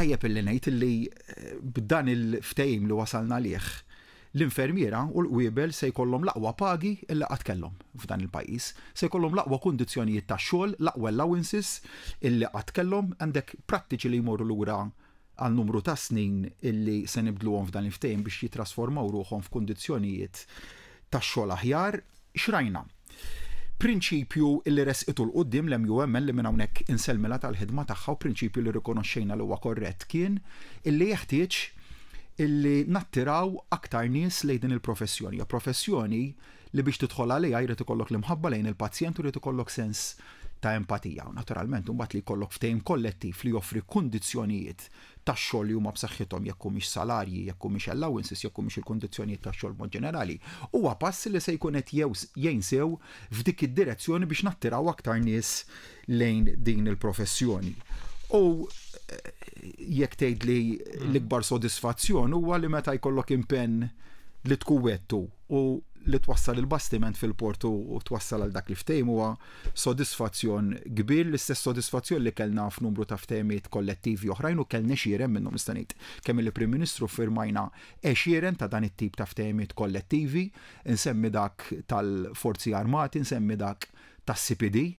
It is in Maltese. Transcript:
tajjeb illi ngħid illi eh, b'dan il ftejm li wasalna liħ l-infermiera u l-qwiebel se jkollhom l-aqwa pagi illi qatt kellhom f'dan il-pajjiż. Se jkollhom l-aqwa kundizzjonijiet tax-xogħol, l-aqwa allowances illi qatt kellhom għandek prattiċi li jmorru lura għal numru ta' snin illi se nibdluhom f'dan il ftejm biex jitrasformaw ruhom f'kundizzjonijiet tax-xogħol aħjar xrajna prinċipju li resqitu l-qoddim l-MUMN li minn hawnhekk inselmela tal-ħidma tagħha u prinċipju li rikonoxxejna li huwa korrett kien illi jeħtieġ illi nattiraw aktar nies lejn il-professjoni. Ja professjoni li biex tidħol għalija jrid ikollok l-imħabba lejn il-pazjent u jrid ikollok sens ta' empatija. naturalment, mbagħad li jkollok ftejn kollettiv li joffri kundizzjonijiet tax xogħol li huma b'saħħithom jekk humiex salarji, jekk humiex allowances, jekk humiex il-kundizzjonijiet tax xogħol mod ġenerali, huwa pass li se jkun qed jgħinsew f'dik id-direzzjoni biex nattiraw aktar nies lejn din il-professjoni. U eh, jekk tgħid li mm. l-ikbar sodisfazzjon huwa li meta jkollok impenn li tkuwettu u li twassal il-bastiment fil-portu u twassal għal dak li ftejm huwa sodisfazzjon kbir l-istess sodisfazzjon li kellna f'numru ta' ftejmiet kollettivi oħrajn u kellna xieren minnhom mistanit. Kemm il-Prim Ministru firmajna eċieren ta' dan it-tip ta' ftejmiet kollettivi, insemmi dak tal-Forzi Armati, insemmi dak tas-CPD,